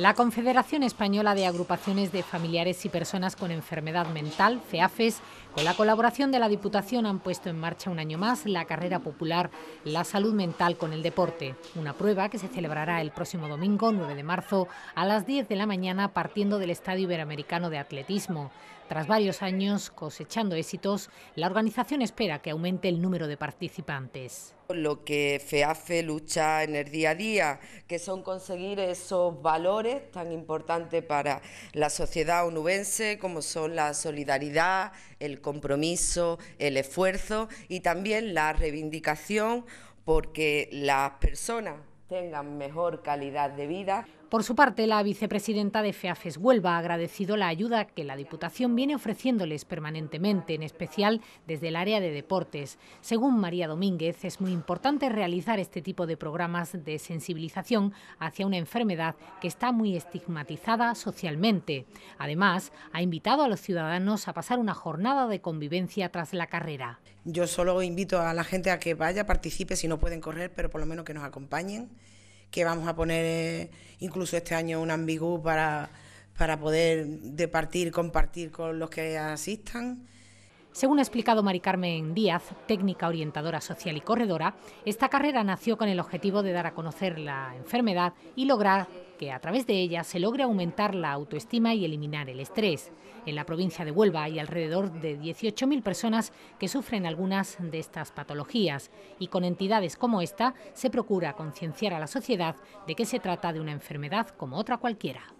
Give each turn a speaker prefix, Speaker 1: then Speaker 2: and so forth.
Speaker 1: La Confederación Española de Agrupaciones de Familiares y Personas con Enfermedad Mental, FEAFES, con la colaboración de la Diputación han puesto en marcha un año más la carrera popular La Salud Mental con el Deporte, una prueba que se celebrará el próximo domingo 9 de marzo a las 10 de la mañana partiendo del Estadio Iberoamericano de Atletismo. Tras varios años cosechando éxitos, la organización espera que aumente el número de participantes
Speaker 2: lo que FEAFE lucha en el día a día, que son conseguir esos valores tan importantes para la sociedad onubense como son la solidaridad, el compromiso, el esfuerzo y también la reivindicación porque las personas tengan mejor calidad de vida.
Speaker 1: Por su parte, la vicepresidenta de FEAFES Huelva ha agradecido la ayuda que la Diputación viene ofreciéndoles permanentemente, en especial desde el área de deportes. Según María Domínguez, es muy importante realizar este tipo de programas de sensibilización hacia una enfermedad que está muy estigmatizada socialmente. Además, ha invitado a los ciudadanos a pasar una jornada de convivencia tras la carrera.
Speaker 3: Yo solo invito a la gente a que vaya, participe si no pueden correr, pero por lo menos que nos acompañen que vamos a poner eh, incluso este año un ambigú para, para poder departir, compartir con los
Speaker 1: que asistan. Según ha explicado Mari Carmen Díaz, técnica orientadora social y corredora, esta carrera nació con el objetivo de dar a conocer la enfermedad y lograr que a través de ella se logre aumentar la autoestima y eliminar el estrés. En la provincia de Huelva hay alrededor de 18.000 personas que sufren algunas de estas patologías y con entidades como esta se procura concienciar a la sociedad de que se trata de una enfermedad como otra cualquiera.